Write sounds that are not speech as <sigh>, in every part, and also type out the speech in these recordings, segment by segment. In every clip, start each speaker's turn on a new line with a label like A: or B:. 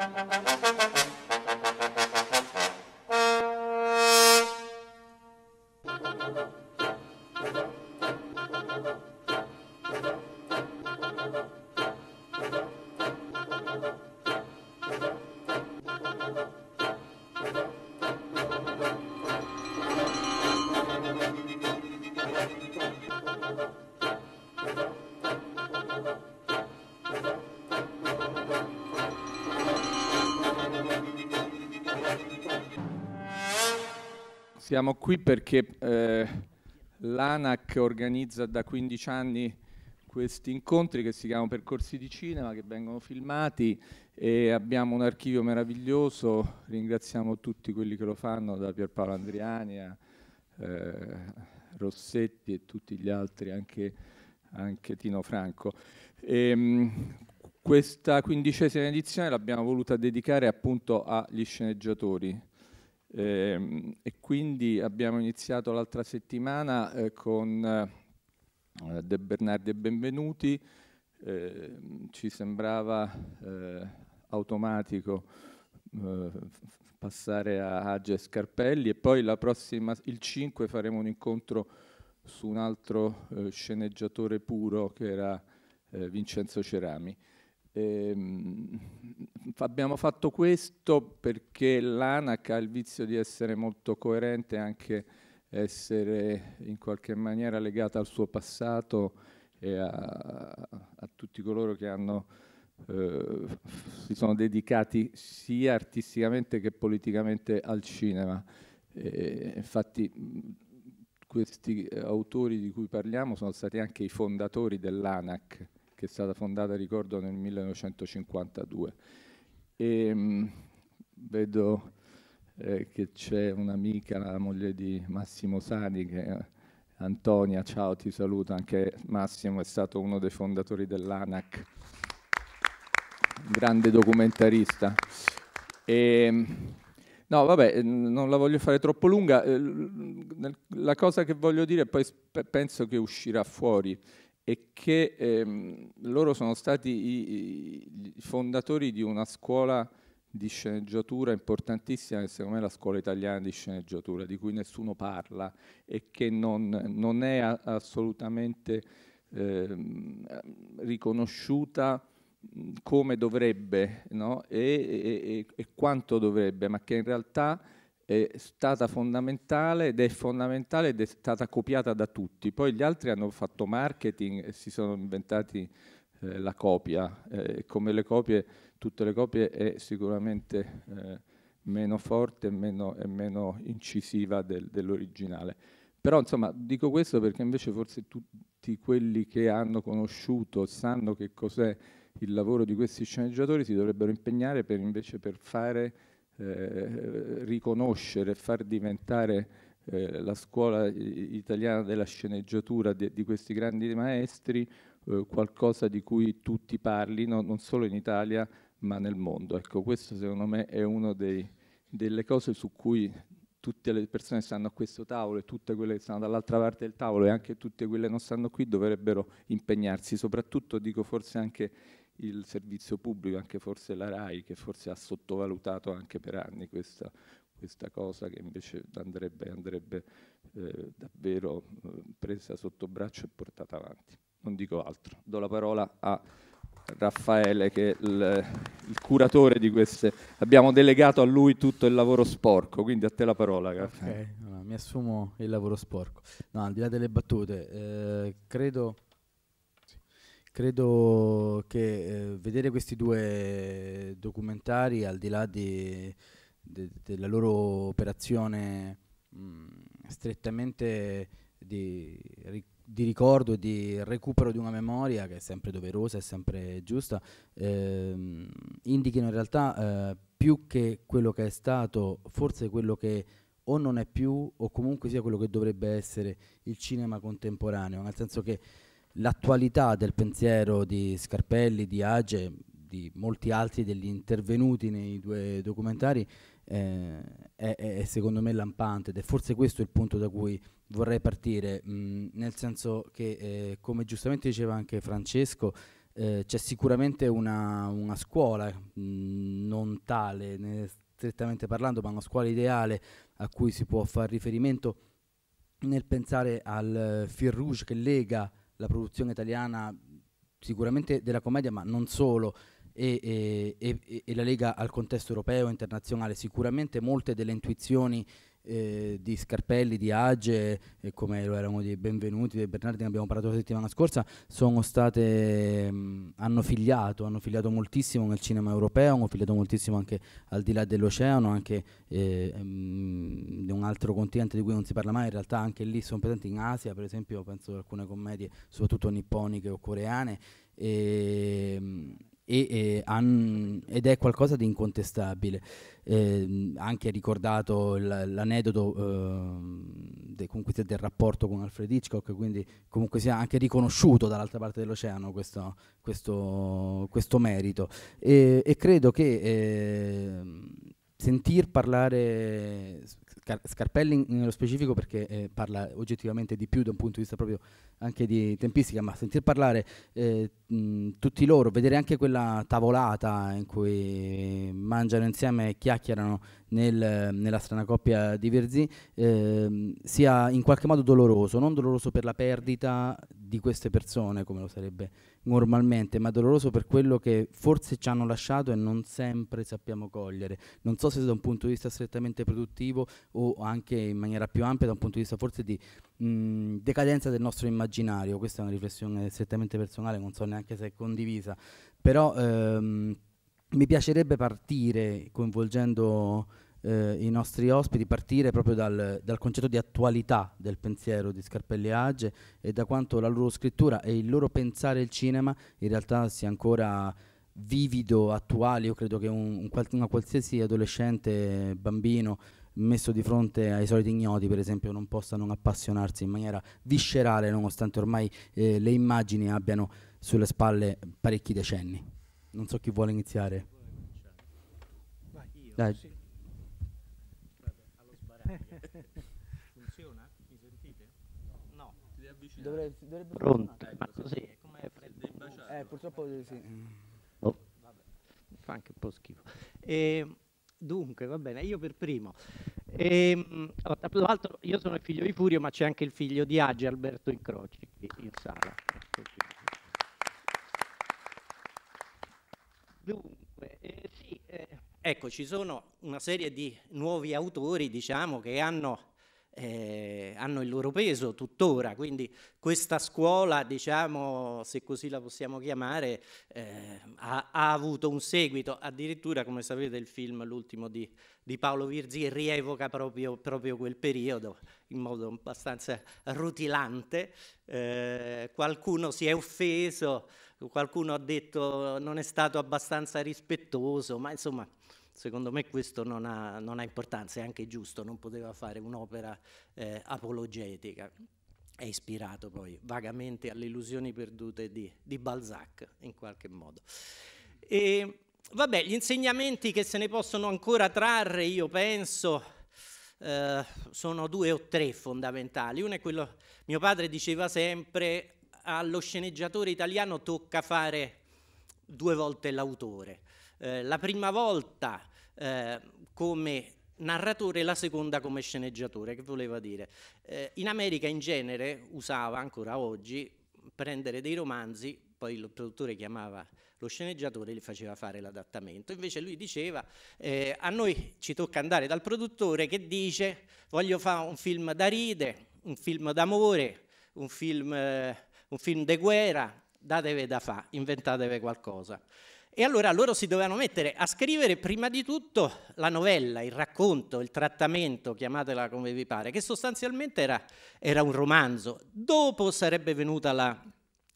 A: Thank you.
B: Siamo qui perché eh, l'ANAC organizza da 15 anni questi incontri che si chiamano percorsi di cinema che vengono filmati e abbiamo un archivio meraviglioso, ringraziamo tutti quelli che lo fanno, da Pierpaolo Andriani a eh, Rossetti e tutti gli altri, anche, anche Tino Franco. E, ehm, mh, questa quindicesima edizione l'abbiamo voluta dedicare appunto agli sceneggiatori eh, e quindi abbiamo iniziato l'altra settimana eh, con eh, De Bernardi e Benvenuti, ehm, ci sembrava eh, automatico eh, passare a Age e Scarpelli e poi prossima, il 5 faremo un incontro su un altro sceneggiatore puro che era Vincenzo Cerami. Ehm, abbiamo fatto questo perché l'ANAC ha il vizio di essere molto coerente e anche essere in qualche maniera legata al suo passato e a, a tutti coloro che hanno, eh, si sono dedicati sia artisticamente che politicamente al cinema. E, infatti questi autori di cui parliamo sono stati anche i fondatori dell'ANAC che è stata fondata, ricordo, nel 1952. E, mh, vedo eh, che c'è un'amica, la moglie di Massimo Sani, che Antonia, ciao, ti saluto, anche Massimo è stato uno dei fondatori dell'ANAC, grande documentarista. E, ehm, No, vabbè, non la voglio fare troppo lunga. La cosa che voglio dire, poi penso che uscirà fuori, e che ehm, loro sono stati i, i, fondatori di una scuola di sceneggiatura importantissima, che secondo me è la scuola italiana di sceneggiatura, di cui nessuno parla e che non, non è a, assolutamente ehm, riconosciuta come dovrebbe no? e, e, e, e quanto dovrebbe, ma che in realtà è stata fondamentale ed è fondamentale ed è stata copiata da tutti. Poi gli altri hanno fatto marketing e si sono inventati eh, la copia. Eh, come le copie, tutte le copie è sicuramente eh, meno forte e meno, meno, incisiva del, dell'originale. Però insomma dico questo perché invece forse tutti quelli che hanno conosciuto sanno che cos'è il lavoro di questi sceneggiatori si dovrebbero impegnare per invece per fare eh, riconoscere e far diventare eh, la scuola italiana della sceneggiatura de, di questi grandi maestri eh, qualcosa di cui tutti parlino, non solo in Italia ma nel mondo. Ecco, questo secondo me è una delle cose su cui tutte le persone che stanno a questo tavolo e tutte quelle che stanno dall'altra parte del tavolo e anche tutte quelle che non stanno qui dovrebbero impegnarsi, soprattutto dico forse anche il servizio pubblico, anche forse la RAI, che forse ha sottovalutato anche per anni questa, questa cosa che invece andrebbe, andrebbe eh, davvero eh, presa sotto braccio e portata avanti. Non dico altro. Do la parola a Raffaele che è il, il curatore di queste... Abbiamo delegato a lui tutto il lavoro sporco, quindi a te la parola. Raffaele. Okay.
C: Allora, mi assumo il lavoro sporco. No, al di là delle battute, eh, credo Credo che eh, vedere questi due documentari, al di là di, de, della loro operazione mh, strettamente di, di, ricordo e di recupero di una memoria, che è sempre doverosa e sempre giusta, ehm, indichino in realtà eh, più che quello che è stato, forse quello che o non è più o comunque sia quello che dovrebbe essere il cinema contemporaneo, nel senso che l'attualità del pensiero di Scarpelli, di Age, di molti altri degli intervenuti nei due documentari eh, è, è, secondo me lampante ed è forse questo il punto da cui vorrei partire, mh, mm, nel senso che eh, come giustamente diceva anche Francesco, eh, c'è sicuramente una, una scuola mh, mm, non tale, né, strettamente parlando, ma una scuola ideale a cui si può fare riferimento nel pensare al eh, fil rouge che lega la produzione italiana sicuramente della commedia, ma non solo, e, e, e, e la lega al contesto europeo e internazionale, sicuramente molte delle intuizioni eh, di Scarpelli, di Age, eh, come lo erano dei Benvenuti, dei Bernardi, ne abbiamo parlato la settimana scorsa, sono state, mh, hanno figliato, hanno figliato moltissimo nel cinema europeo, hanno figliato moltissimo anche al di là dell'oceano, anche eh, mh, di un altro continente di cui non si parla mai, in realtà anche lì sono presenti in Asia, per esempio penso ad alcune commedie, soprattutto nipponiche o coreane. E, mh, e, e han, ed è qualcosa di incontestabile. Eh, anche ricordato l'aneddoto eh, de, del rapporto con Alfred Hitchcock, quindi comunque sia anche riconosciuto dall'altra parte dell'oceano questo, questo, questo merito. E, e, credo che eh, sentir parlare Scarpelli nello specifico perché eh, parla oggettivamente di più da un punto di vista proprio anche di tempistica, ma sentir parlare eh, mh, tutti loro, vedere anche quella tavolata in cui mangiano insieme e chiacchierano nel, nella strana coppia di Verzi, eh, sia in qualche modo doloroso, non doloroso per la perdita di queste persone, come lo sarebbe normalmente, ma doloroso per quello che forse ci hanno lasciato e non sempre sappiamo cogliere. Non so se da un punto di vista strettamente produttivo o anche in maniera più ampia, da un punto di vista forse di mh, decadenza del nostro immaginario, questa è una riflessione strettamente personale, non so neanche se è condivisa, però ehm, mi piacerebbe partire coinvolgendo eh, i nostri ospiti, partire proprio dal, dal, concetto di attualità del pensiero di Scarpelli Age e da quanto la loro scrittura e il loro pensare il cinema in realtà sia ancora vivido, attuale, io credo che un, un, una qualsiasi adolescente, bambino, messo di fronte ai soliti ignoti, per esempio, non possa non appassionarsi in maniera viscerale, nonostante ormai eh, le immagini abbiano sulle spalle parecchi decenni. Non so chi vuole iniziare.
D: Vai, io, Dai. <laughs> Dovrebbe, dovrebbe Pronto, ma così come freddo. Eh,
C: purtroppo sì. Oh.
D: Vabbè. Fa anche un po' schifo. E ehm, Dunque, va bene, io per primo. E, ehm, tra l'altro io sono il figlio di Furio, ma c'è anche il figlio di Agi, Alberto Incroci, qui in sala. Dunque, eh, sì, eh. Ecco, ci sono una serie di nuovi autori, diciamo, che hanno eh, hanno il loro peso tuttora, quindi questa scuola, diciamo, se così la possiamo chiamare, eh, ha, ha, avuto un seguito, addirittura come sapete il film, l'ultimo di, di Paolo Virzi, rievoca proprio, proprio, quel periodo in modo abbastanza rutilante, eh, qualcuno si è offeso, qualcuno ha detto non è stato abbastanza rispettoso, ma insomma Secondo me questo non ha, non ha importanza, è anche giusto, non poteva fare un'opera eh, apologetica. È ispirato poi vagamente alle illusioni perdute di, di Balzac, in qualche modo. E, vabbè, gli insegnamenti che se ne possono ancora trarre, io penso, Uh, sono due o tre fondamentali. Uno è quello, mio padre diceva sempre, allo sceneggiatore italiano tocca fare due volte l'autore. Uh, la prima volta eh, come narratore e la seconda come sceneggiatore, che voleva dire. Eh, in America in genere usava ancora oggi prendere dei romanzi, poi il produttore chiamava lo sceneggiatore e gli faceva fare l'adattamento. Invece lui diceva, eh, a noi ci tocca andare dal produttore che dice voglio fare un film da ride, un film d'amore, un film, eh, un film de guerra, datevi da fare, inventatevi qualcosa. E allora loro si dovevano mettere a scrivere prima di tutto la novella, il racconto, il trattamento, chiamatela come vi pare, che sostanzialmente era, era un romanzo. Dopo sarebbe venuta la,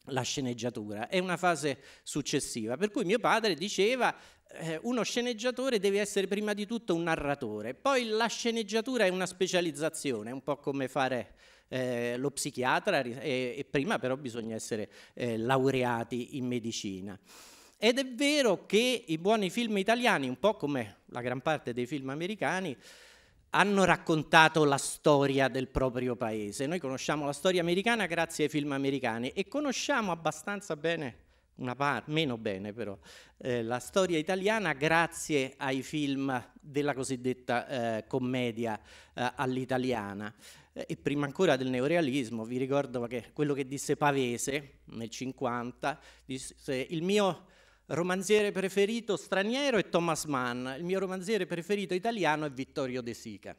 D: la sceneggiatura, è una fase successiva. Per cui mio padre diceva eh, uno sceneggiatore deve essere prima di tutto un narratore, poi la sceneggiatura è una specializzazione, un po' come fare eh, lo psichiatra e, e, prima però bisogna essere eh, laureati in medicina. Ed è vero che i buoni film italiani, un po' come la gran parte dei film americani, hanno raccontato la storia del proprio paese. Noi conosciamo la storia americana grazie ai film americani e conosciamo abbastanza bene, una par- meno bene però, eh, la storia italiana grazie ai film della cosiddetta eh, commedia eh, all'italiana eh, e prima ancora del neorealismo, vi ricordo che quello che disse Pavese nel 50, disse il mio romanziere preferito straniero è Thomas Mann, il mio romanziere preferito italiano è Vittorio De Sica.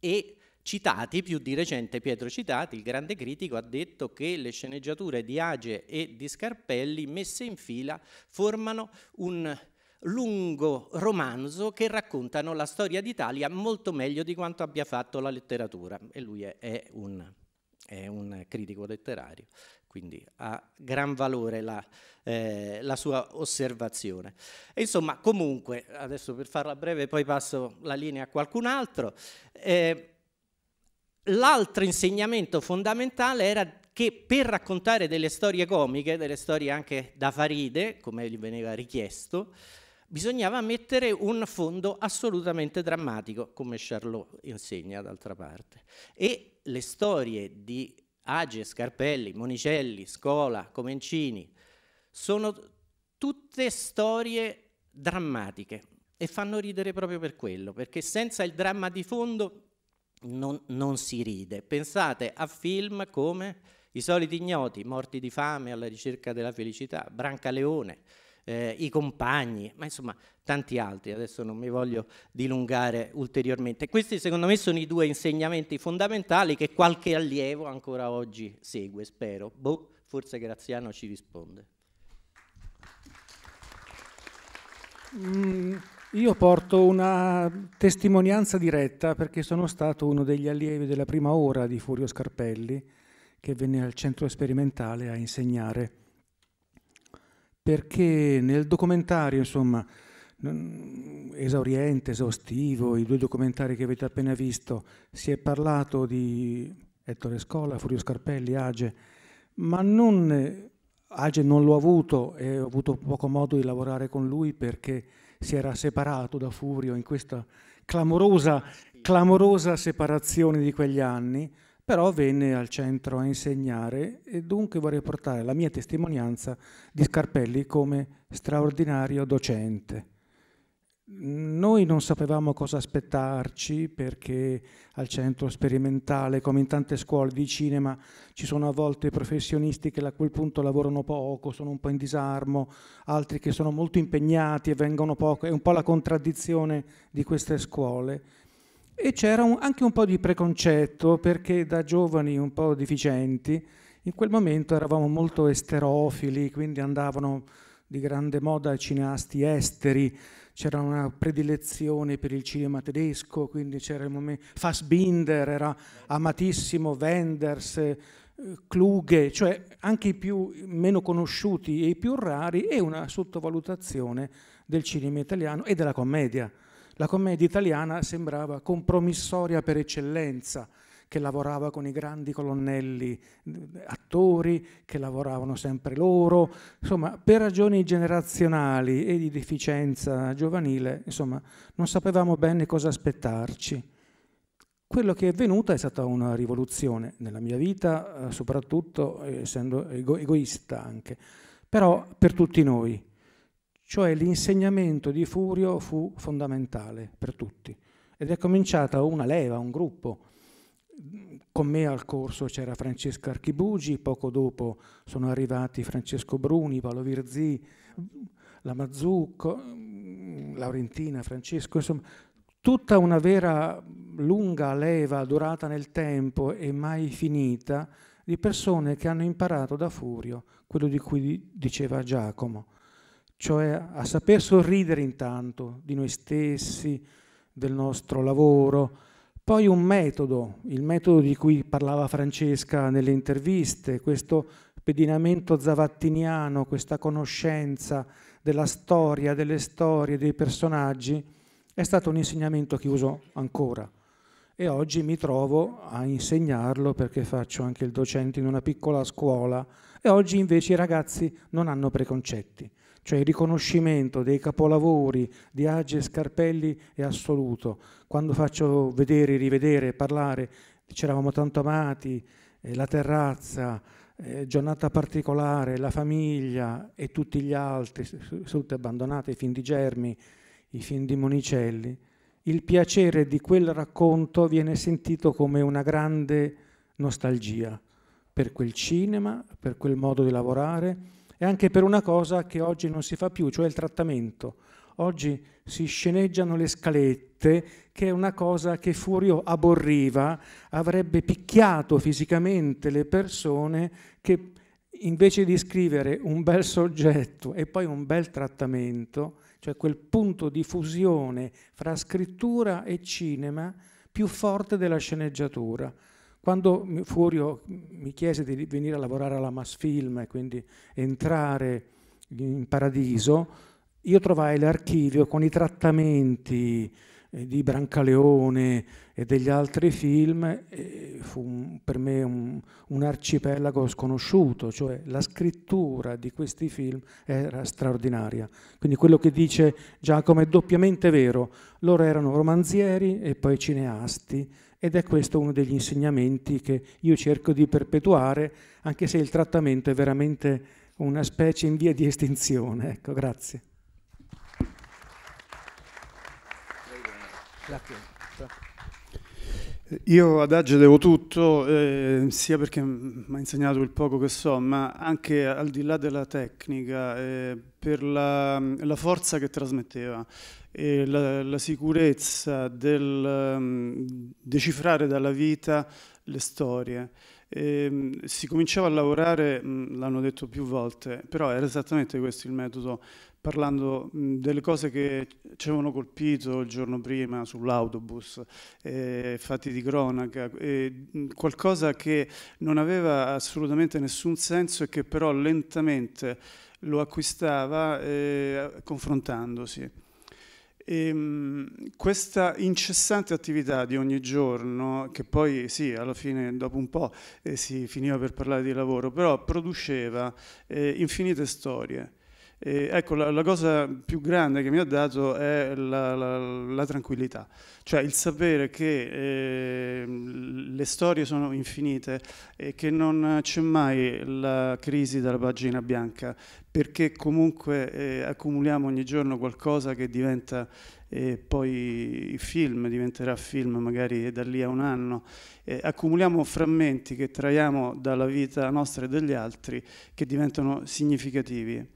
D: E Citati, più di recente Pietro Citati, il grande critico, ha detto che le sceneggiature di Age e di Scarpelli messe in fila formano un lungo romanzo che raccontano la storia d'Italia molto meglio di quanto abbia fatto la letteratura e lui è, è, un, è un critico letterario quindi ha gran valore la, eh, la sua osservazione. E insomma, comunque, adesso per farla breve, poi passo la linea a qualcun altro, eh, l'altro insegnamento fondamentale era che per raccontare delle storie comiche, delle storie anche da faride, come gli veniva richiesto, bisognava mettere un fondo assolutamente drammatico, come Charlot insegna d'altra parte. E le storie di Age, Scarpelli, Monicelli, Scola, Comencini, sono tutte storie drammatiche e fanno ridere proprio per quello, perché senza il dramma di fondo non, non, si ride. Pensate a film come I soliti ignoti, Morti di fame alla ricerca della felicità, Brancaleone, eh, i compagni, ma insomma tanti altri, adesso non mi voglio dilungare ulteriormente. Questi secondo me sono i due insegnamenti fondamentali che qualche allievo ancora oggi segue, spero. Boh, forse Graziano ci risponde.
A: Mm, io porto una testimonianza diretta perché sono stato uno degli allievi della prima ora di Furio Scarpelli che venne al centro sperimentale a insegnare perché nel documentario, insomma, esauriente, esaustivo, i due documentari che avete appena visto, si è parlato di Ettore Scola, Furio Scarpelli, Age, ma non, Age non l'ho avuto e ho avuto poco modo di lavorare con lui perché si era separato da Furio in questa clamorosa, clamorosa separazione di quegli anni però venne al centro a insegnare e dunque vorrei portare la mia testimonianza di Scarpelli come straordinario docente. Noi non sapevamo cosa aspettarci perché al centro sperimentale, come in tante scuole di cinema, ci sono a volte professionisti che a quel punto lavorano poco, sono un po' in disarmo, altri che sono molto impegnati e vengono poco, è un po' la contraddizione di queste scuole. E c'era un, anche un po' di preconcetto perché da giovani un po' deficienti, in quel momento eravamo molto esterofili, quindi andavano di grande moda ai cineasti esteri, c'era una predilezione per il cinema tedesco, quindi c'era il momento... Fassbinder era amatissimo, Wenders, eh, Kluge, cioè anche i più meno conosciuti e i più rari, e una sottovalutazione del cinema italiano e della commedia la commedia italiana sembrava compromissoria per eccellenza, che lavorava con i grandi colonnelli eh, attori, che lavoravano sempre loro, insomma, per ragioni generazionali e di deficienza giovanile, insomma, non sapevamo bene cosa aspettarci. Quello che è venuto è stata una rivoluzione nella mia vita, eh, soprattutto eh, essendo ego egoista anche, però per tutti noi. Cioè l'insegnamento di Furio fu fondamentale per tutti ed è cominciata una leva, un gruppo. Con me al corso c'era Francesca Archibugi, poco dopo sono arrivati Francesco Bruni, Paolo Virzì, la Mazzucco, Laurentina, Francesco, insomma, tutta una vera lunga leva durata nel tempo e mai finita di persone che hanno imparato da Furio quello di cui diceva Giacomo, cioè a saper sorridere intanto di noi stessi, del nostro lavoro. Poi un metodo, il metodo di cui parlava Francesca nelle interviste, questo pedinamento zavattiniano, questa conoscenza della storia, delle storie, dei personaggi, è stato un insegnamento che uso ancora e oggi mi trovo a insegnarlo perché faccio anche il docente in una piccola scuola e oggi invece i ragazzi non hanno preconcetti cioè il riconoscimento dei capolavori di Age e Scarpelli è assoluto. Quando faccio vedere, rivedere, parlare, ci eravamo tanto amati, eh, la terrazza, eh, giornata particolare, la famiglia e tutti gli altri, tutti abbandonati, i film di Germi, i film di Monicelli, il piacere di quel racconto viene sentito come una grande nostalgia per quel cinema, per quel modo di lavorare, e anche per una cosa che oggi non si fa più, cioè il trattamento. Oggi si sceneggiano le scalette, che è una cosa che Furio aborriva, avrebbe picchiato fisicamente le persone che invece di scrivere un bel soggetto e poi un bel trattamento, cioè quel punto di fusione fra scrittura e cinema più forte della sceneggiatura. Quando Furio mi chiese di venire a lavorare alla Massfilm e quindi entrare in paradiso, io trovai l'archivio con i trattamenti eh, di Brancaleone e degli altri film e fu per me un, un, arcipelago sconosciuto, cioè la scrittura di questi film era straordinaria. Quindi quello che dice Giacomo è doppiamente vero, loro erano romanzieri e poi cineasti ed è questo uno degli insegnamenti che io cerco di perpetuare, anche se il trattamento è veramente una specie in via di estinzione. Ecco, grazie. Grazie.
E: Io ad Age devo tutto, eh, sia perché mi ha insegnato il poco che so, ma anche al di là della tecnica, eh, per la, la, forza che trasmetteva, eh, la, la, sicurezza del um, decifrare dalla vita le storie. Ehm, si cominciava a lavorare, mm, l'hanno detto più volte, però era esattamente questo il metodo parlando delle cose che ci avevano colpito il giorno prima sull'autobus, eh, fatti di cronaca, eh, qualcosa che non aveva assolutamente nessun senso e che però lentamente lo acquistava eh, confrontandosi. E questa incessante attività di ogni giorno, che poi sì, alla fine dopo un po' eh, si finiva per parlare di lavoro, però produceva eh, infinite storie. E ecco, la, la, cosa più grande che mi ha dato è la, la, la tranquillità, cioè il sapere che eh, le storie sono infinite e che non c'è mai la crisi della pagina bianca, perché comunque eh, accumuliamo ogni giorno qualcosa che diventa e eh, poi film, diventerà film magari da lì a un anno. Eh, accumuliamo frammenti che traiamo dalla vita nostra e degli altri che diventano significativi.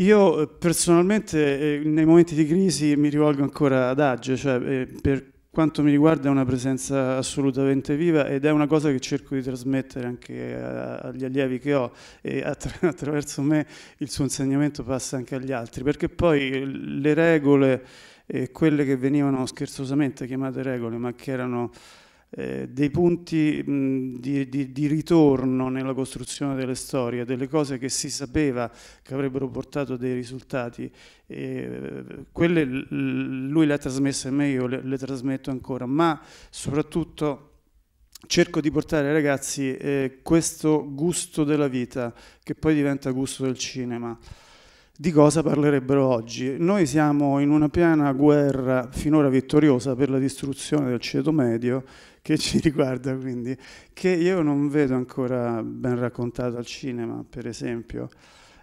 E: Io eh, personalmente eh, nei momenti di crisi mi rivolgo ancora ad Age, cioè eh, per quanto mi riguarda è una presenza assolutamente viva ed è una cosa che cerco di trasmettere anche a, agli allievi che ho e attra <laughs> attraverso me il suo insegnamento passa anche agli altri, perché poi le regole, eh, quelle che venivano scherzosamente chiamate regole, ma che erano eh, dei punti mh, di, di, di, ritorno nella costruzione delle storie, delle cose che si sapeva che avrebbero portato dei risultati. E, eh, quelle lui le ha trasmesse a me, io le, le trasmetto ancora, ma soprattutto cerco di portare ai ragazzi eh, questo gusto della vita che poi diventa gusto del cinema. Di cosa parlerebbero oggi? Noi siamo in una piena guerra finora vittoriosa per la distruzione del ceto medio che ci <laughs> riguarda, quindi, che io non vedo ancora ben raccontato al cinema, per esempio.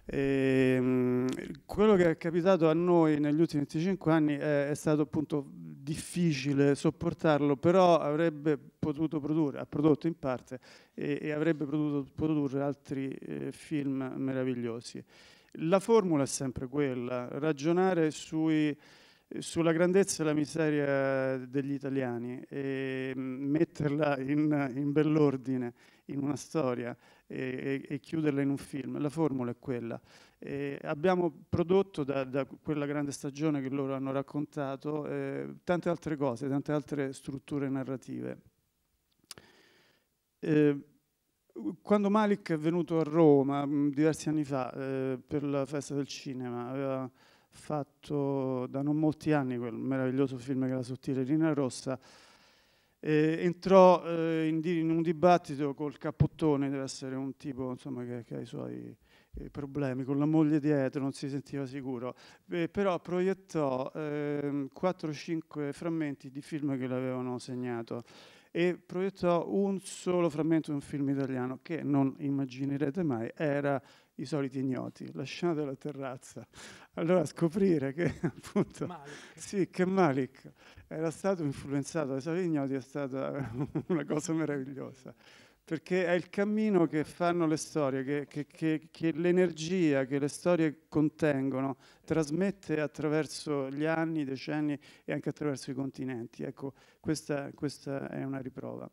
E: E, ehm, quello che è capitato a noi negli ultimi 25 anni è, è, stato appunto difficile sopportarlo, però avrebbe potuto produrre, ha prodotto in parte e, e avrebbe potuto produrre altri eh, film meravigliosi. La formula è sempre quella, ragionare sui sulla grandezza e la miseria degli italiani e mm, metterla in, in bell'ordine in una storia e, e, e, chiuderla in un film. La formula è quella. E abbiamo prodotto da, da, quella grande stagione che loro hanno raccontato eh, tante altre cose, tante altre strutture narrative. Eh, quando Malik è venuto a Roma mh, mm, diversi anni fa eh, per la festa del cinema, aveva fatto da non molti anni quel meraviglioso film che era Sottile Rina Rossa, eh, entrò eh, in, in, un dibattito col cappottone, deve essere un tipo insomma, che, che ha i suoi eh, problemi con la moglie dietro, non si sentiva sicuro, eh, però proiettò eh, 4-5 frammenti di film che l'avevano segnato e proiettò un solo frammento di un film italiano che non immaginerete mai, era i soliti ignoti, la scena della terrazza. Allora scoprire che <laughs> appunto Malik. Sì, che Malik era stato influenzato dai soliti ignoti è stata <laughs> una cosa meravigliosa, perché è il cammino che fanno le storie, che, che, che, che l'energia che le storie contengono trasmette attraverso gli anni, i decenni e anche attraverso i continenti. Ecco, questa, questa è una riprova.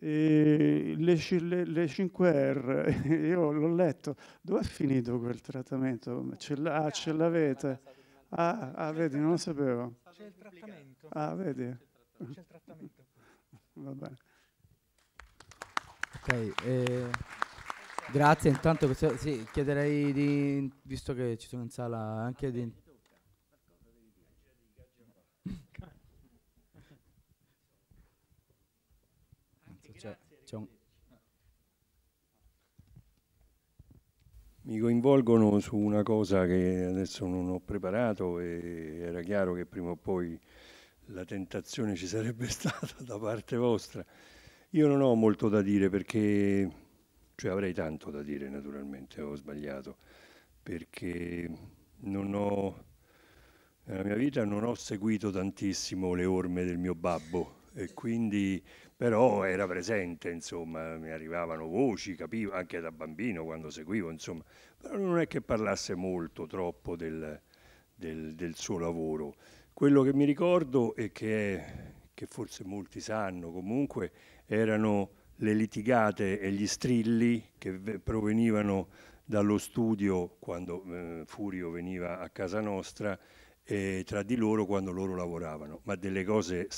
E: Ehm, le, le, le, 5R, <laughs> io l'ho letto, dove è finito quel trattamento? Ce ah, ce l'avete? Ah, ah, vedi, non lo sapevo. C'è il trattamento. Ah, vedi. C'è il trattamento. <laughs> Va bene. Okay, eh,
C: grazie, intanto sì, chiederei, di, visto che ci sono in sala, anche di
F: John.
G: Mi coinvolgono su una cosa che adesso non ho preparato e era chiaro che prima o poi la tentazione ci sarebbe <laughs> stata da parte vostra. Io non ho molto da dire perché, cioè avrei tanto da dire naturalmente, ho sbagliato, perché non ho, nella mia vita non ho seguito tantissimo le orme del mio babbo e quindi però era presente, insomma, mi arrivavano voci, capivo anche da bambino quando seguivo, insomma, però non è che parlasse molto, troppo del, del, del suo lavoro. Quello che mi ricordo e che, che forse molti sanno comunque erano le litigate e gli strilli che provenivano dallo studio quando eh, Furio veniva a casa nostra e tra di loro quando loro lavoravano, ma delle cose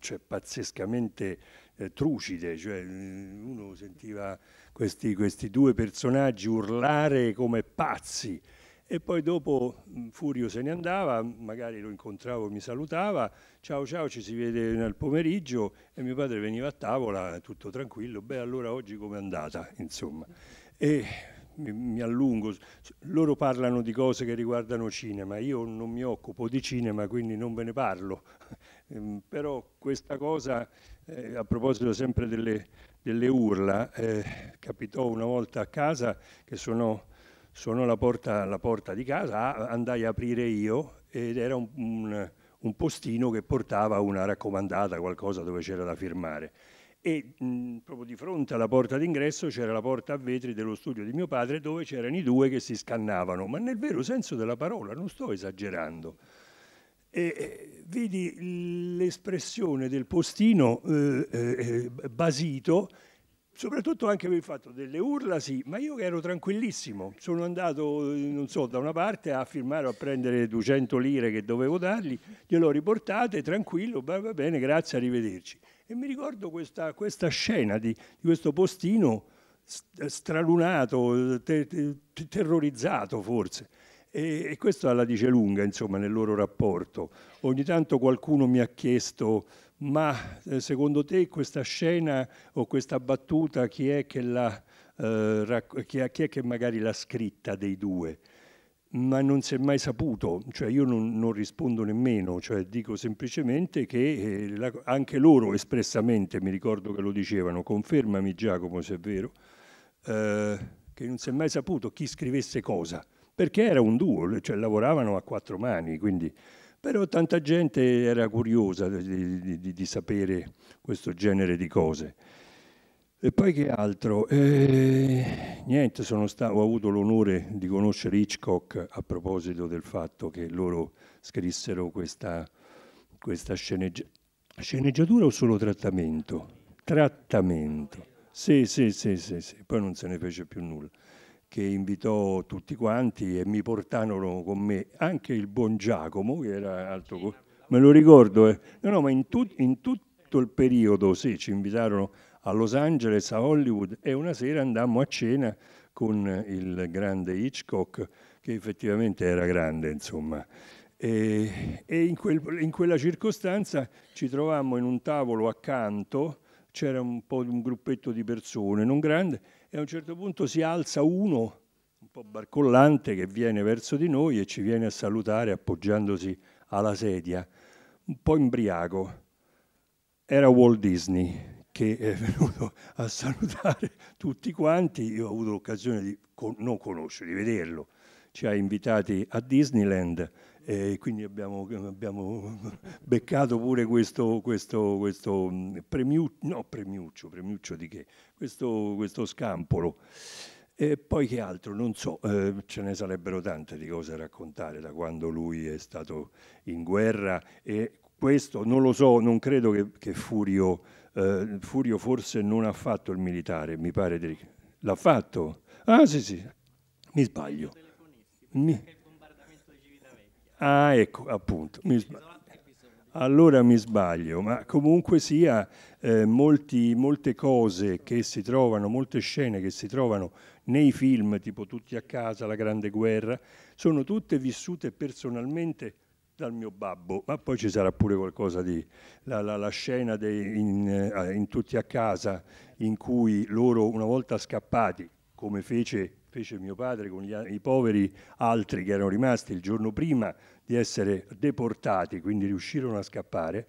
G: cioè, pazzescamente eh, trucide, cioè mm, uno sentiva questi, questi due personaggi urlare come pazzi e poi dopo mm, Furio se ne andava, magari lo incontravo, mi salutava, ciao ciao ci si vede nel pomeriggio e mio padre veniva a tavola tutto tranquillo, beh allora oggi com'è andata insomma e mi, mi, allungo, loro parlano di cose che riguardano cinema, io non mi occupo di cinema quindi non ve ne parlo, <laughs> ehm, però questa cosa eh, a proposito sempre delle, delle urla, eh, capitò una volta a casa che suonò, suonò la, porta, la, porta, di casa, andai a aprire io ed era un, un, un postino che portava una raccomandata, qualcosa dove c'era da firmare e mh, proprio di fronte alla porta d'ingresso c'era la porta a vetri dello studio di mio padre dove c'erano i due che si scannavano, ma nel vero senso della parola, non sto esagerando. E, eh, vedi l'espressione del postino eh, eh, eh, basito, soprattutto anche per il fatto delle urla, sì, ma io ero tranquillissimo, sono andato, eh, non so, da una parte a firmare, a prendere 200 lire che dovevo dargli, gliel'ho riportate, tranquillo, va, va bene, grazie, arrivederci. E mi ricordo questa, questa scena di, di, questo postino stralunato, ter, ter, terrorizzato forse. E, e questa la dice lunga, insomma, nel loro rapporto. Ogni tanto qualcuno mi ha chiesto ma eh, secondo te questa scena o questa battuta chi è che, la, eh, chi è, chi è che magari l'ha scritta dei due? Ma non si è mai saputo, cioè io non, non rispondo nemmeno, cioè dico semplicemente che eh, la, anche loro espressamente, mi ricordo che lo dicevano, confermami Giacomo se è vero, eh, che non si è mai saputo chi scrivesse cosa perché era un duo, cioè lavoravano a quattro mani, quindi... però tanta gente era curiosa di, di, di, di sapere questo genere di cose. E poi che altro? Eh, niente, stato, ho avuto l'onore di conoscere Hitchcock a proposito del fatto che loro scrissero questa, questa sceneggi sceneggiatura o solo trattamento? Trattamento. Sì, sì, sì, sì, sì, poi non se ne fece più nulla che invitò tutti quanti e mi portarono con me anche il buon Giacomo, che era altro, me lo ricordo, eh. no, no, ma in, tut, in tutto il periodo sì, ci invitarono a Los Angeles, a Hollywood e una sera andammo a cena con il grande Hitchcock, che effettivamente era grande, insomma. E, e in, quel, in, quella circostanza ci trovammo in un tavolo accanto, c'era un po' un gruppetto di persone, non grande, e a un certo punto si alza uno, un po' barcollante, che viene verso di noi e ci viene a salutare appoggiandosi alla sedia, un po' imbriaco. Era Walt Disney che è venuto a salutare tutti quanti, io ho avuto l'occasione di non conoscerlo, di vederlo, ci ha invitati a Disneyland e quindi abbiamo, abbiamo beccato pure questo, questo, questo mm, premiu, no, premiuccio, premiuccio di che? Questo, questo scampolo. E poi che altro? Non so, eh, ce ne sarebbero tante di cose da raccontare da quando lui è stato in guerra e questo non lo so, non credo che, che Furio, eh, Furio forse non ha fatto il militare, mi pare di... L'ha fatto? Ah sì sì, mi sbaglio. Mi... Ah, ecco, appunto. Mi allora mi sbaglio, ma comunque sia eh, molti, molte cose che si trovano, molte scene che si trovano nei film, tipo Tutti a casa, La Grande Guerra, sono tutte vissute personalmente dal mio babbo, ma poi ci sarà pure qualcosa di... la, la, la scena de, in, eh, in Tutti a casa in cui loro una volta scappati, come fece fece mio padre con gli, i poveri altri che erano rimasti il giorno prima di essere deportati, quindi riuscirono a scappare,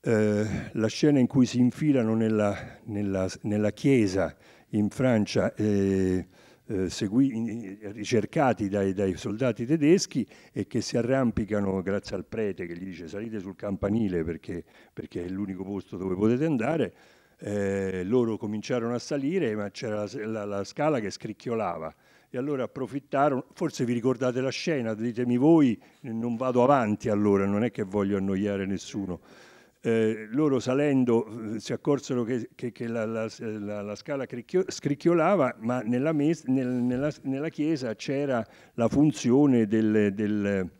G: eh, la scena in cui si infilano nella, nella, nella chiesa in Francia eh, eh, segui, ricercati dai, dai, soldati tedeschi e che si arrampicano grazie al prete che gli dice salite sul campanile perché, perché è l'unico posto dove potete andare eh, loro cominciarono a salire, ma c'era la, la, la, scala che scricchiolava. E allora approfittarono, forse vi ricordate la scena, ditemi voi, non vado avanti allora, non è che voglio annoiare nessuno. Eh, loro salendo eh, si accorsero che, che, che la, la, scala cricchio, scricchiolava, ma nella, mes, nel, nella, nella chiesa c'era la funzione del, del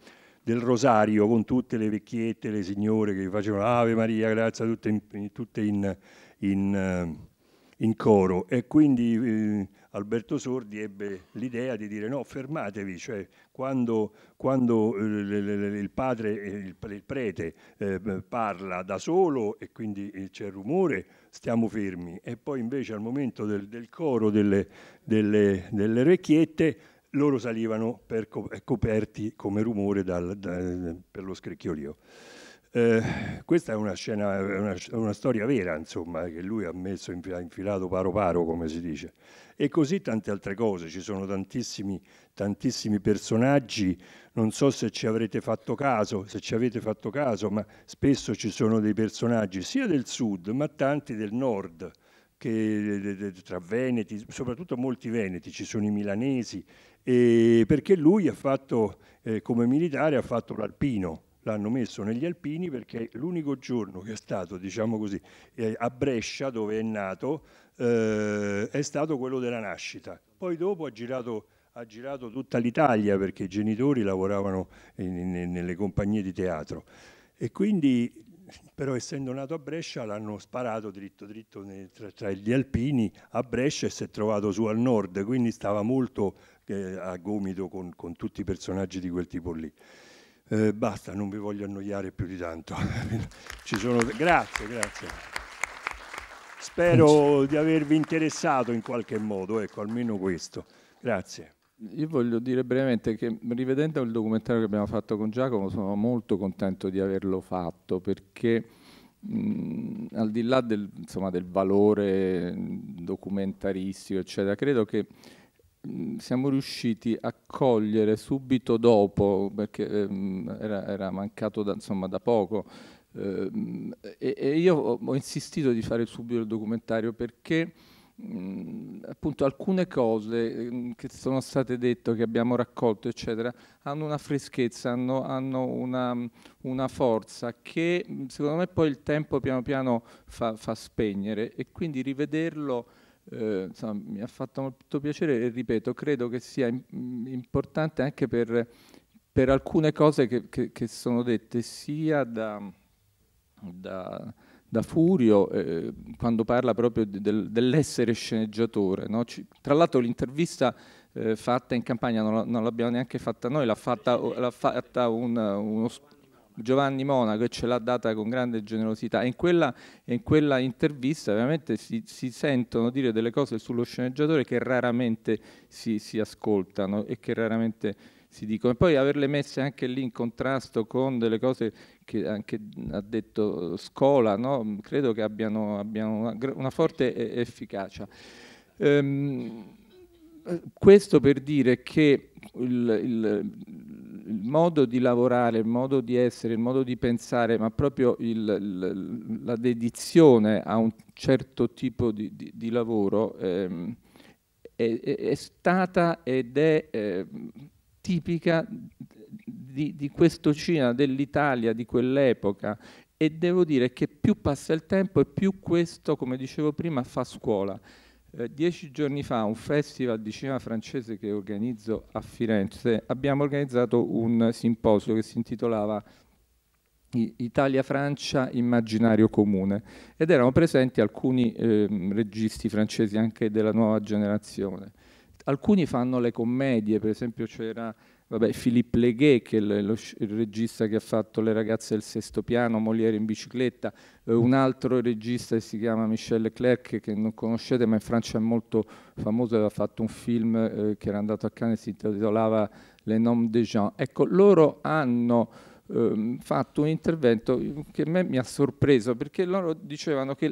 G: del rosario con tutte le vecchiette, le signore che facevano Ave Maria, grazie, tutte in, tutte in, in, eh, in coro e quindi eh, Alberto Sordi ebbe l'idea di dire no, fermatevi, cioè quando, quando eh, il padre, il, il prete eh, parla da solo e quindi eh, c'è rumore, stiamo fermi e poi invece al momento del, del coro delle, delle, delle, orecchiette loro salivano per, coperti come rumore dal, da, per lo scricchiolio. Eh, questa è una scena, una, una, storia vera, insomma, che lui ha messo, ha infilato paro paro, come si dice. E così tante altre cose, ci sono tantissimi, tantissimi personaggi, non so se ci avrete fatto caso, se ci avete fatto caso, ma spesso ci sono dei personaggi sia del sud, ma tanti del nord, che tra veneti, soprattutto molti veneti, ci sono i milanesi, perché lui ha fatto, eh, come militare, ha fatto l'alpino l'hanno messo negli Alpini perché l'unico giorno che è stato, diciamo così, eh, a Brescia dove è nato, eh, è stato quello della nascita. Poi dopo ha girato, ha girato tutta l'Italia perché i genitori lavoravano in, in, nelle compagnie di teatro. E quindi, però essendo nato a Brescia, l'hanno sparato dritto dritto tra, tra gli Alpini a Brescia e si è trovato su al nord, quindi stava molto eh, a gomito con, con tutti i personaggi di quel tipo lì. Eh, basta, non vi voglio annoiare più di tanto. <laughs> sono... Grazie, grazie. Spero di avervi interessato in qualche modo, ecco, almeno questo. Grazie. Io voglio dire brevemente che rivedendo il
B: documentario che abbiamo fatto con Giacomo sono molto contento di averlo fatto perché mh, al di là del, insomma, del valore documentaristico, eccetera, credo che Mm, siamo riusciti a cogliere subito dopo, perché ehm, era, era, mancato da, insomma, da poco, ehm, e, e, io ho, ho, insistito di fare subito il documentario perché mh, mm, appunto alcune cose mh, mm, che sono state dette, che abbiamo raccolto, eccetera, hanno una freschezza, hanno, hanno una, una, forza che secondo me poi il tempo piano piano fa, fa spegnere e quindi rivederlo eh, insomma, mi ha fatto molto piacere e ripeto, credo che sia mm, importante anche per, per alcune cose che, che, che, sono dette sia da, da, da Furio eh, quando parla proprio del, dell'essere sceneggiatore. No? Ci, tra l'altro l'intervista eh, fatta in campagna non, l'abbiamo neanche fatta noi, l'ha fatta, fatta un, uno, Giovanni Monaco e ce l'ha data con grande generosità. in quella, in quella intervista veramente si, si, sentono dire delle cose sullo sceneggiatore che raramente si, si ascoltano e che raramente si dicono. E poi averle messe anche lì in contrasto con delle cose che anche ha detto Scola, no? credo che abbiano, abbiano una, una, forte efficacia. Ehm, eh, questo per dire che il, il, il modo di lavorare, il modo di essere, il modo di pensare, ma proprio il, la dedizione a un certo tipo di, di, di lavoro ehm, è, è, stata ed è eh, tipica di, di quest'Ocina, dell'Italia, di quell'epoca e devo dire che più passa il tempo e più questo, come dicevo prima, fa scuola. Eh, dieci giorni fa, un festival di cinema francese che organizzo a Firenze, abbiamo organizzato un simposio che si intitolava Italia-Francia immaginario comune ed erano presenti alcuni eh, registi francesi anche della nuova generazione. Alcuni fanno le commedie, per esempio c'era vabbè, Philippe Leguet, che è lo, il regista che ha fatto Le ragazze del sesto piano, Moliere in bicicletta, eh, un altro regista che si chiama Michel Leclerc, che non conoscete, ma in Francia è molto famoso, aveva fatto un film eh, che era andato a Cannes e si intitolava Le Noms des gens. Ecco, loro hanno eh, fatto un intervento che a me mi ha sorpreso, perché loro dicevano che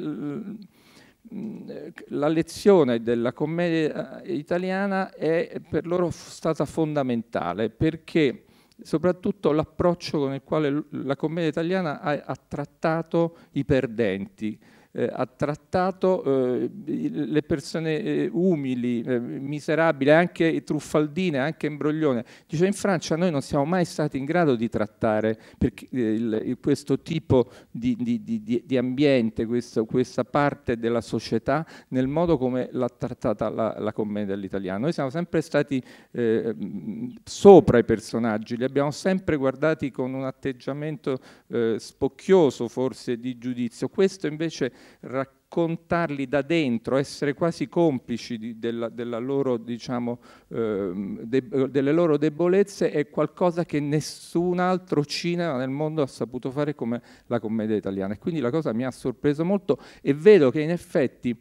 B: la lezione della commedia italiana è per loro stata fondamentale perché soprattutto l'approccio con il quale la commedia italiana ha, ha trattato i perdenti, eh, ha trattato eh, le persone eh, umili, eh, miserabili, anche truffaldine, anche imbroglione. Dice in Francia noi non siamo mai stati in grado di trattare perché, eh, il, questo tipo di, di, di, di ambiente, questo, questa parte della società nel modo come l'ha trattata la, la commedia all'italiano. Noi siamo sempre stati mm, sopra i personaggi, li abbiamo sempre guardati con un atteggiamento eh, spocchioso forse di giudizio. Questo invece raccontarli da dentro, essere quasi complici di, della, della loro, diciamo, eh, de, delle loro debolezze è qualcosa che nessun altro cinema nel mondo ha saputo fare come la commedia italiana. E quindi la cosa mi ha sorpreso molto e vedo che in effetti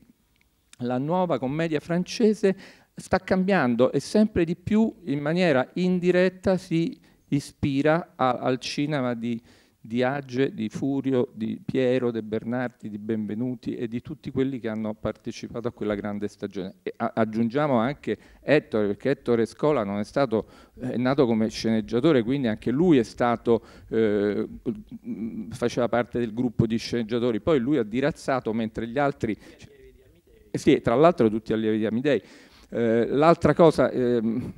B: la nuova commedia francese sta cambiando e sempre di più in maniera indiretta si ispira a, al cinema di, di Age, di Furio, di Piero, De Bernardi, di Benvenuti e di tutti quelli che hanno partecipato a quella grande stagione. E aggiungiamo anche Ettore, perché Ettore Scola non è, stato, è nato come sceneggiatore, quindi anche lui è stato, eh, faceva parte del gruppo di sceneggiatori, poi lui ha dirazzato mentre gli altri... Sì, tra l'altro tutti allievi di Amidei. Eh, l'altra cosa ehm,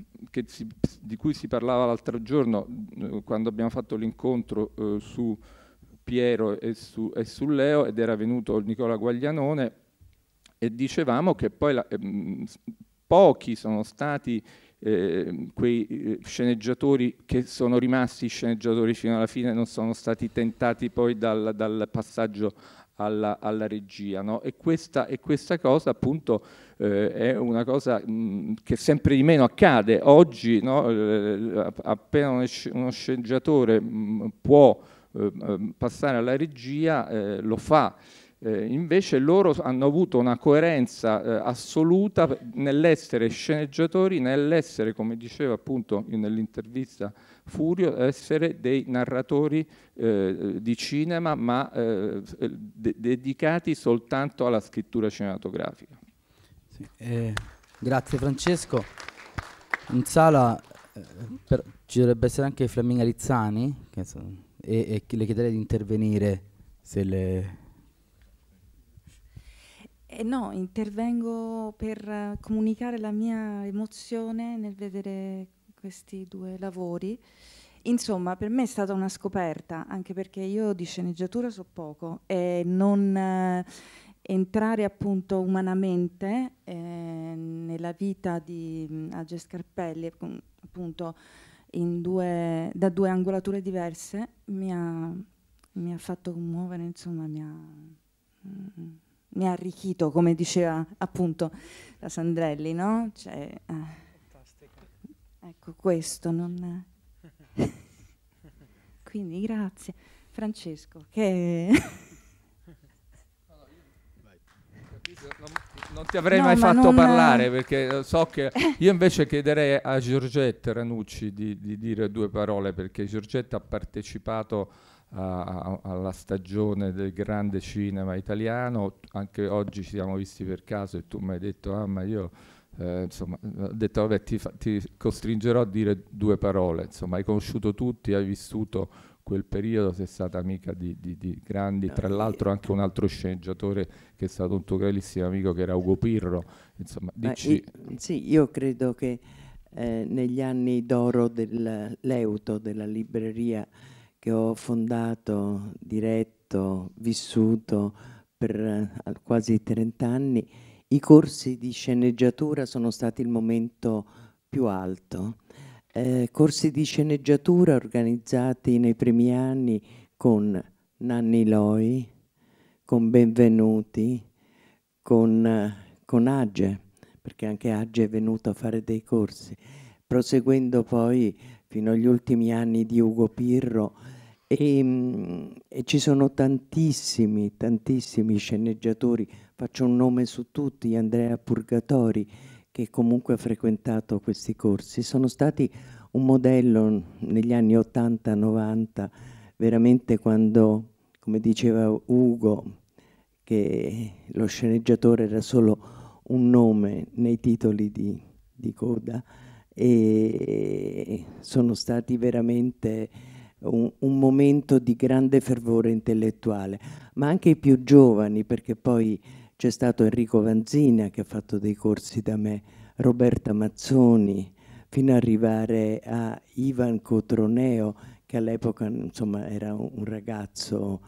B: si, di cui si parlava l'altro giorno eh, quando abbiamo fatto l'incontro eh, su Piero e su, e su, Leo ed era venuto Nicola Guaglianone e dicevamo che poi la, ehm, pochi sono stati Ehm, quei eh, sceneggiatori che sono rimasti sceneggiatori fino alla fine non sono stati tentati poi dal, dal passaggio alla, alla regia. No? E, questa, e, questa, cosa appunto eh, è una cosa mh, mm, che sempre di meno accade. Oggi no? appena uno, sceneggiatore mh, mm, può eh, passare alla regia, eh, lo fa. Eh, invece loro hanno avuto una coerenza eh, assoluta nell'essere sceneggiatori, nell'essere, come diceva appunto nell'intervista Furio, essere dei narratori eh, di cinema, ma eh, de dedicati soltanto alla scrittura cinematografica.
C: Sì. Eh, grazie Francesco. In sala eh, per, ci dovrebbe essere anche Flaminga Rizzani, so, e, e le chiederei di intervenire se le
F: eh no, intervengo per eh, comunicare la mia emozione nel vedere questi due lavori. Insomma, per me è stata una scoperta, anche perché io di sceneggiatura so poco e non eh, entrare appunto umanamente eh, nella vita di mm, Age Scarpelli, appunto due, da due angolature diverse, mi ha, mi ha fatto commuovere, insomma, mi ha... Mm, mm mi ha arricchito, come diceva appunto la Sandrelli, no? Cioè, eh, ecco questo, non... <laughs> Quindi grazie. Francesco, che...
B: Non, <laughs> non, ti avrei no, mai ma fatto parlare è... perché so che <laughs> io invece chiederei a Giorgetta Ranucci di, di, dire due parole perché Giorgetta ha partecipato a, alla stagione del grande cinema italiano. Anche oggi ci siamo visti per caso e tu mi hai detto, ah ma io... Eh, insomma, ho detto, vabbè, ti, fa, ti, costringerò a dire due parole. Insomma, hai conosciuto tutti, hai vissuto quel periodo, sei stata amica di, di, di grandi, tra l'altro anche un altro sceneggiatore che è stato un tuo carissimo amico che era Ugo Pirro. Insomma, dici...
F: Io, sì, io credo che eh, negli anni d'oro dell'Euto, della libreria, che ho fondato, diretto, vissuto per eh, quasi 30 anni, i corsi di sceneggiatura sono stati il momento più alto. Eh, corsi di sceneggiatura organizzati nei primi anni con Nanni Loi, con Benvenuti, con, eh, con Age, perché anche Age è venuto a fare dei corsi, proseguendo poi fino agli ultimi anni di Ugo Pirro e, ehm, e, ci sono tantissimi, tantissimi sceneggiatori, faccio un nome su tutti, Andrea Purgatori, che comunque ha frequentato questi corsi, sono stati un modello negli anni 80-90, veramente quando, come diceva Ugo, che lo sceneggiatore era solo un nome nei titoli di, di coda, e sono stati veramente un, un, momento di grande fervore intellettuale, ma anche i più giovani, perché poi c'è stato Enrico Vanzina che ha fatto dei corsi da me, Roberta Mazzoni, fino ad arrivare a Ivan Cotroneo, che all'epoca insomma, era un ragazzo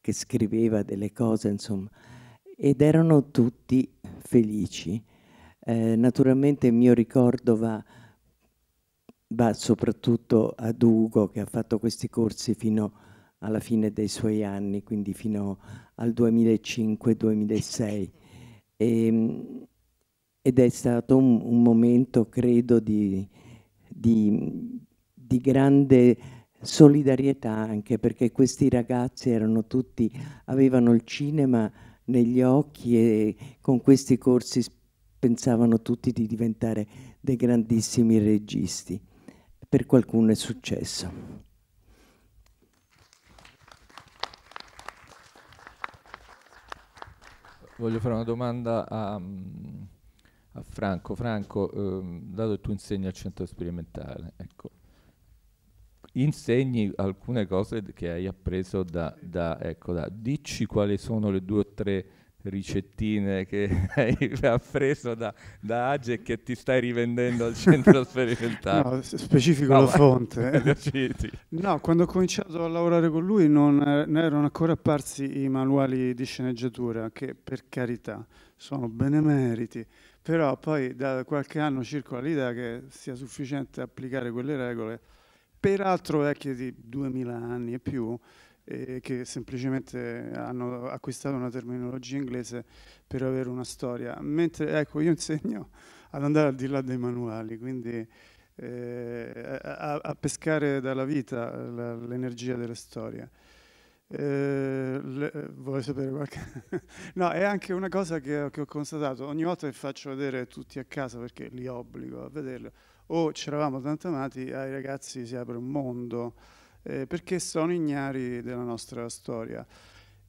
F: che scriveva delle cose, insomma, ed erano tutti felici. Eh, naturalmente il mio ricordo va va soprattutto ad Ugo che ha fatto questi corsi fino alla fine dei suoi anni, quindi fino al 2005-2006. Ehm, ed è stato un, un momento, credo, di, di, di grande solidarietà anche perché questi ragazzi erano tutti, avevano il cinema negli occhi e con questi corsi pensavano tutti di diventare dei grandissimi registi per qualcuno è successo.
B: Voglio fare una domanda a, a Franco. Franco, ehm, dato che tu insegni al centro sperimentale, ecco, insegni alcune cose che hai appreso da, da, ecco, da, dici quali sono le due o tre ricettine che <laughs> hai appreso da, da Age e che ti stai rivendendo al centro <laughs> sperimentale. No, specifico no, la fonte. <laughs> Eh.
E: no, quando ho cominciato a lavorare con lui non, er-, non erano ancora apparsi i manuali di sceneggiatura, che per carità sono benemeriti, però poi da qualche anno circola l'idea che sia sufficiente applicare quelle regole, peraltro vecchie di 2000 anni e più, eh, che semplicemente hanno acquistato una terminologia inglese per avere una storia. Mentre ecco, io insegno ad andare al di là dei manuali, quindi eh, a, a, pescare dalla vita l'energia delle storie. Eh, le, vuoi sapere qualche... <laughs> no, è anche una cosa che, che, ho constatato, ogni volta che faccio vedere tutti a casa, perché li obbligo a vederlo, o c'eravamo tanto amati, ai ragazzi si apre un mondo, eh, perché sono ignari della nostra storia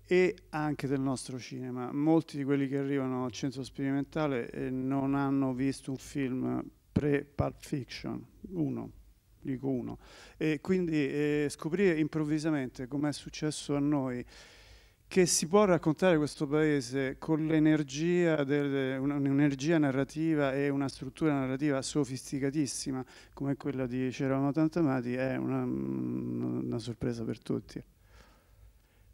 E: e anche del nostro cinema. Molti di quelli che arrivano al centro sperimentale eh, non hanno visto un film pre-Pulp Fiction, uno, dico uno. E quindi eh, scoprire improvvisamente, come è successo a noi, che si può raccontare questo paese con l'energia, un'energia narrativa e una struttura narrativa sofisticatissima come quella di Ceravamo Tantamati è una, mm, una, sorpresa per tutti.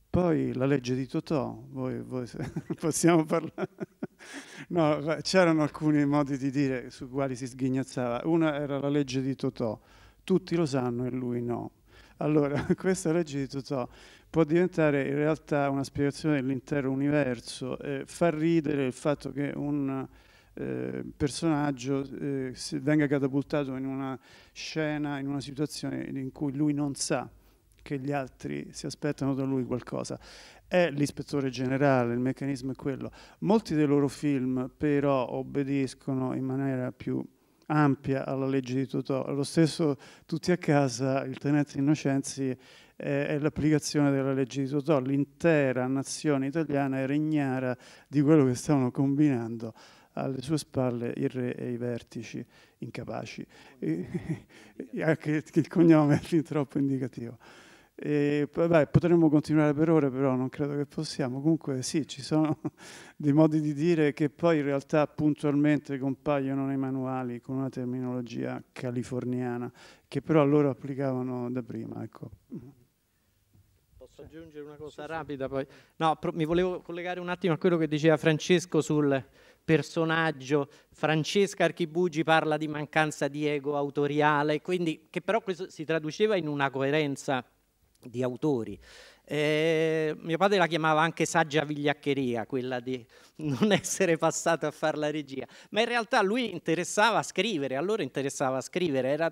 E: Poi la legge di Totò, voi, voi <laughs> possiamo parlare. <laughs> No, c'erano alcuni modi di dire su quali si sghignazzava. Una era la legge di Totò, tutti lo sanno e lui no allora, <laughs> questa legge di Totò può diventare in realtà una spiegazione dell'intero universo, eh, fa ridere il fatto che un eh, personaggio eh, venga catapultato in una scena, in una situazione in cui lui non sa che gli altri si aspettano da lui qualcosa. È l'ispettore generale, il meccanismo è quello. Molti dei loro film però obbediscono in maniera più ampia alla legge di Totò. Lo stesso Tutti a casa, il tenente Innocenzi, è l'applicazione della legge di Totò. L'intera nazione italiana era ignara di quello che stavano combinando alle sue spalle il re e i vertici incapaci. <laughs> anche il cognome è fin troppo indicativo. E, vabbè, potremmo continuare per ore, però non credo che possiamo. Comunque sì, ci sono <laughs> dei modi di dire che poi in realtà puntualmente compaiono nei manuali con una terminologia californiana, che però loro applicavano da prima. Ecco.
D: Posso aggiungere una cosa sì, rapida sì. poi? No, pro- mi volevo collegare un attimo a quello che diceva Francesco sul personaggio. Francesca Archibugi parla di mancanza di ego autoriale, quindi, che però questo si traduceva in una coerenza di autori. Eh, mio padre la chiamava anche saggia vigliaccheria, quella di <laughs> non essere passato a fare la regia, ma in realtà lui interessava scrivere, allora interessava scrivere, era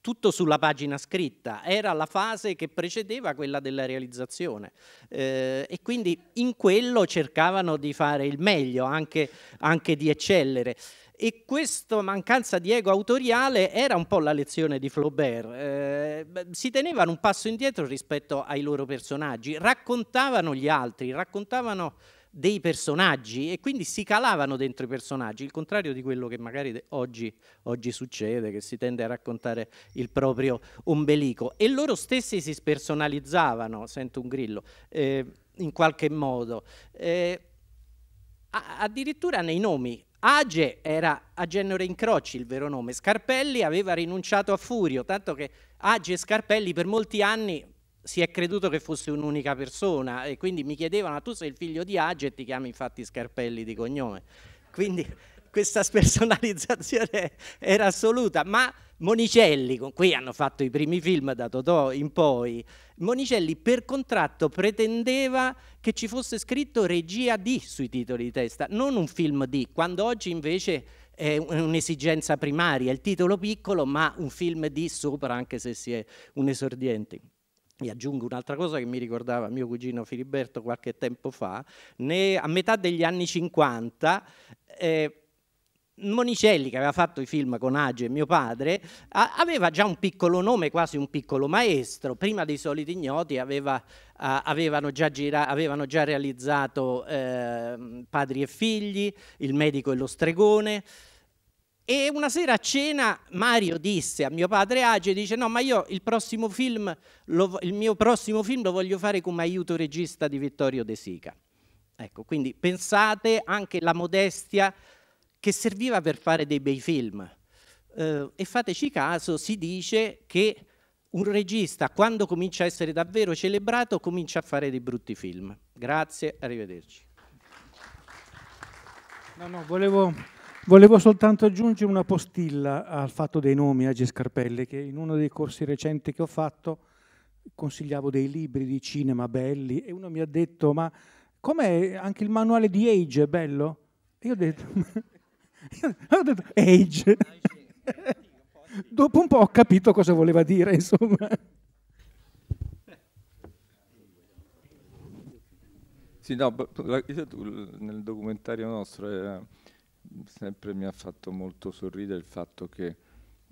D: tutto sulla pagina scritta, era la fase che precedeva quella della realizzazione eh, e quindi in quello cercavano di fare il meglio, anche, anche di eccellere. E questa mancanza di ego autoriale era un po' la lezione di Flaubert. Eh, si tenevano un passo indietro rispetto ai loro personaggi, raccontavano gli altri, raccontavano dei personaggi e quindi si calavano dentro i personaggi, il contrario di quello che magari oggi, oggi, succede, che si tende a raccontare il proprio ombelico. E loro stessi si spersonalizzavano, sento un grillo, eh, in qualche modo. Eh, addirittura nei nomi, Age era Agennore Incroci il vero nome, Scarpelli aveva rinunciato a Furio, tanto che Age e Scarpelli per molti anni si è creduto che fosse un'unica persona e quindi mi chiedevano ah, tu sei il figlio di Age e ti chiami infatti Scarpelli di cognome. Quindi questa <laughs> spersonalizzazione era assoluta, ma Monicelli, con cui hanno fatto i primi film da Totò in poi, Monicelli per contratto pretendeva che ci fosse scritto regia di sui titoli di testa, non un film di, quando oggi invece è un'esigenza primaria, il titolo piccolo, ma un film di sopra anche se si è un esordiente. E aggiungo un'altra cosa che mi ricordava mio cugino Filiberto qualche tempo fa, ne, a metà degli anni 50 eh, Monicelli, che aveva fatto i film con Age, mio padre, aveva già un piccolo nome, quasi un piccolo maestro. Prima dei Soliti Ignoti aveva, uh, avevano, già gira, avevano, già realizzato uh, Padri e Figli, Il Medico e lo Stregone. E una sera a cena Mario disse a mio padre Age, dice no ma io il, prossimo film, lo, il mio prossimo film lo voglio fare come aiuto regista di Vittorio De Sica. Ecco, quindi pensate anche la modestia che serviva per fare dei bei film. Eh, e fateci caso, si dice che un regista, quando comincia a essere davvero celebrato, comincia a fare dei brutti film. Grazie, arrivederci.
A: No, no, volevo, volevo soltanto aggiungere una postilla al fatto dei nomi a eh, G. Scarpelli, che in uno dei corsi recenti che ho fatto consigliavo dei libri di cinema belli e uno mi ha detto ma com'è anche il manuale di Age è bello? E io ho detto <laughs> Ho detto age. <laughs> Dopo un po' ho capito cosa voleva dire, insomma.
B: Sì, no, nel documentario nostro eh, sempre mi ha fatto molto sorridere il fatto che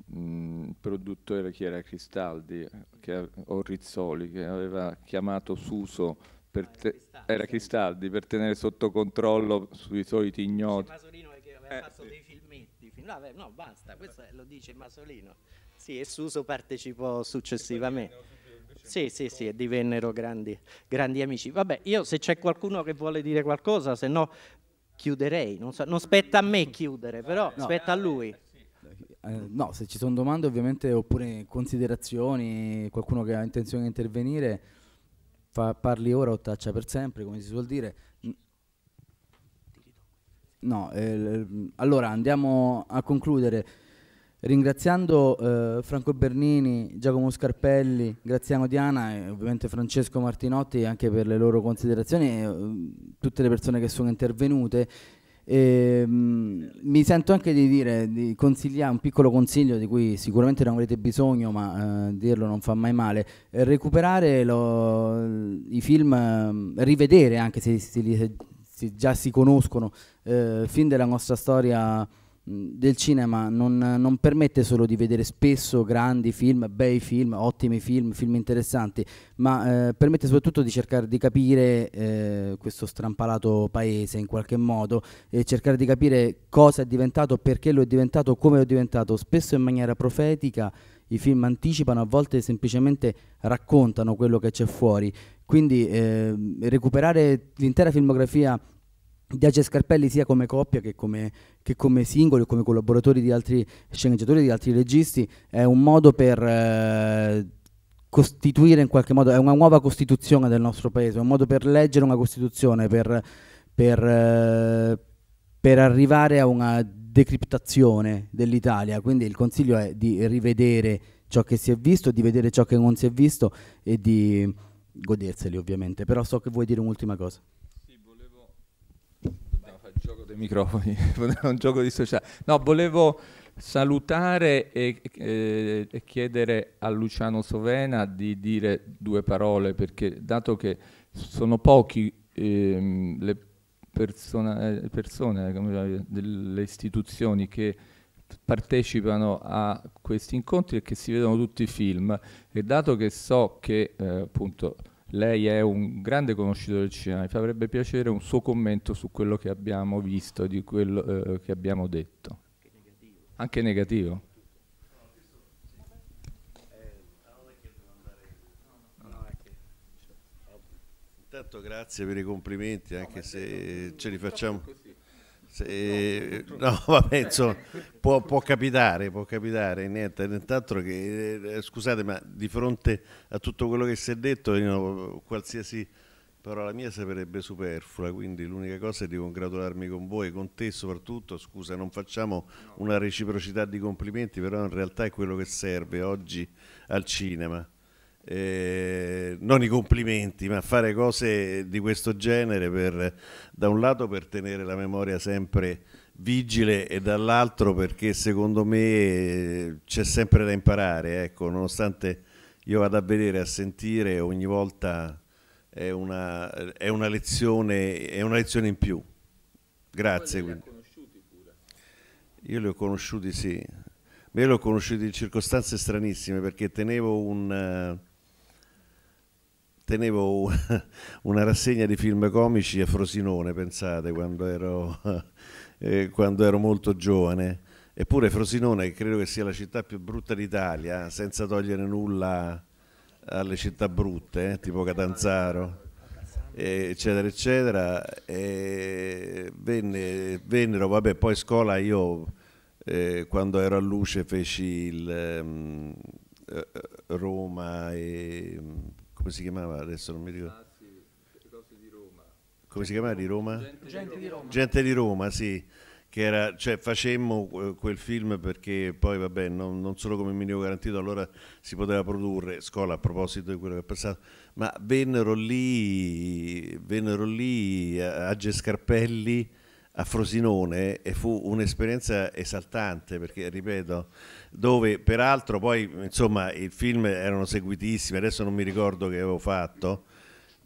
B: mh, mm, il produttore che era Cristaldi che, o Rizzoli che aveva chiamato Suso per ah, te, era Cristaldi per
D: tenere sotto controllo sui soliti ignoti. Masolino aveva eh, fatto sì. dei filmetti. Film. No, no, basta, questo lo dice Masolino. Sì, e Suso partecipò successivamente. Sì, sì, sì, divennero grandi, grandi amici. Vabbè, io se c'è qualcuno che vuole dire qualcosa, se no chiuderei. Non, so, non spetta a me chiudere, però no, spetta a lui.
C: Eh, no, se ci sono domande ovviamente oppure considerazioni, qualcuno che ha intenzione di intervenire, fa, parli ora o taccia per sempre, come si suol dire. No, eh, allora andiamo a concludere ringraziando eh, Franco Bernini, Giacomo Scarpelli, Graziano Diana e ovviamente Francesco Martinotti anche per le loro considerazioni e mm, tutte le persone che sono intervenute. E, ehm, mh, mi sento anche di dire, di consigliare un piccolo consiglio di cui sicuramente non avrete bisogno, ma eh, dirlo non fa mai male, recuperare lo, i film, eh, rivedere anche se, se li si, già si conoscono, eh, fin della nostra storia mm, del cinema non, non, permette solo di vedere spesso grandi film, bei film, ottimi film, film interessanti, ma eh, permette soprattutto di cercare di capire eh, questo strampalato paese in qualche modo e cercare di capire cosa è diventato, perché lo è diventato, come lo è diventato, spesso in maniera profetica. I film anticipano, a volte semplicemente raccontano quello che c'è fuori quindi eh, recuperare l'intera filmografia di Ace Scarpelli sia come coppia che come, che come singoli o come collaboratori di altri sceneggiatori, di altri registi, è un modo per eh, costituire in qualche modo, è una nuova costituzione del nostro paese, è un modo per leggere una costituzione, per, per, eh, per arrivare a una decriptazione dell'Italia. Quindi il consiglio è di rivedere ciò che si è visto, di vedere ciò che non si è visto e di goderseli ovviamente, però so che vuoi dire un'ultima cosa. Sì, volevo...
B: Dobbiamo fare il gioco dei microfoni, <laughs> un gioco di società. No, volevo salutare e, eh, e, chiedere a Luciano Sovena di dire due parole, perché dato che sono pochi eh, le persona, eh, persone, le istituzioni che partecipano a questi incontri e che si vedono tutti i film e dato che so che eh, appunto lei è un grande conoscitore del cinema, mi farebbe piacere un suo commento su quello che abbiamo visto, di quello eh, che abbiamo detto.
H: Anche negativo. Eh, Intanto grazie per i complimenti, anche no, se ce li diciamo facciamo. Se, no, <laughs> vabbè, eh. insomma, può, può, capitare, può capitare, niente, nient'altro che, eh, scusate, ma di fronte a tutto quello che si è detto, io, qualsiasi parola mia sarebbe superflua, quindi l'unica cosa è di congratularmi con voi, con te soprattutto, scusa, non facciamo una reciprocità di complimenti, però in realtà è quello che serve oggi al cinema eh, non i complimenti, ma fare cose di questo genere per, da un lato per tenere la memoria sempre vigile e dall'altro perché secondo me c'è sempre da imparare, ecco, nonostante io vada a vedere, a sentire, ogni volta è una, è una, lezione, è una lezione in più. Grazie. Li io li ho conosciuti, sì. Io li ho conosciuti in circostanze stranissime perché tenevo un tenevo <laughs> una, rassegna di film comici a Frosinone, pensate, quando ero, <laughs> eh, quando ero molto giovane. Eppure Frosinone credo che sia la città più brutta d'Italia, senza togliere nulla alle città brutte, eh, tipo Catanzaro, eccetera, eccetera. E venne, vennero, vabbè, poi scuola io eh, quando ero a Luce feci il, ehm, eh, Roma e come si chiamava adesso non mi ricordo. Ah, come si chiamava di Roma? Gente, di Roma. Gente di Roma, sì. Che era, cioè, facemmo eh, quel film perché poi, vabbè, non, non solo come minimo garantito, allora si poteva produrre, scuola a proposito di quello che è passato, ma vennero lì, vennero lì a, a Gescarpelli a Frosinone e fu un'esperienza esaltante perché, ripeto, dove peraltro poi insomma i film erano seguitissimi, adesso non mi ricordo che avevo fatto,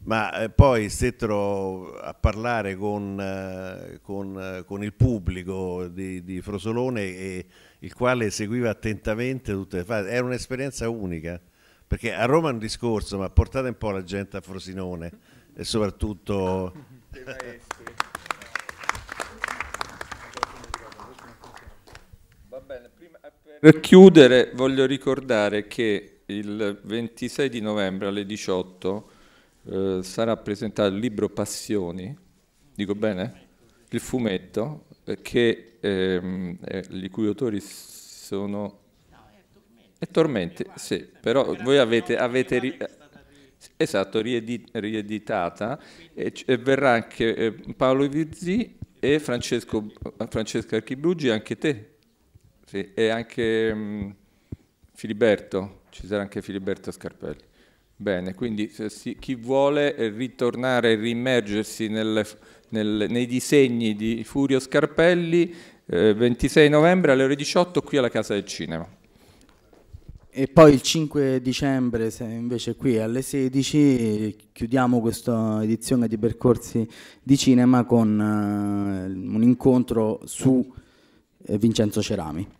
H: ma eh, poi stettero a parlare con, eh, con, eh, con il pubblico di, di Frosolone e, il quale seguiva attentamente tutte le fasi, era un'esperienza unica perché a Roma è un discorso ma portate un po' la gente a Frosinone e soprattutto...
B: Per chiudere voglio ricordare che il 26 di novembre alle 18 eh, sarà presentato il libro Passioni, dico bene? Il fumetto, eh, che, ehm, eh, i cui autori sono... No, è Tormenti, È Tormenti, sì, però voi avete, avete ri... esatto, riedit rieditata e, e, verrà anche eh, Paolo Virzi e Francesco, Francesca Archibugi, anche te sì, e anche mh, mm, Filiberto, ci sarà anche Filiberto Scarpelli. Bene, quindi se, si, chi vuole ritornare e rimergersi nel, nel, nei disegni di Furio Scarpelli, eh, 26 novembre alle ore 18 qui alla Casa del Cinema.
C: E poi il 5 dicembre, se invece qui alle 16, chiudiamo questa edizione di percorsi di cinema con uh, un incontro su uh, Vincenzo Cerami.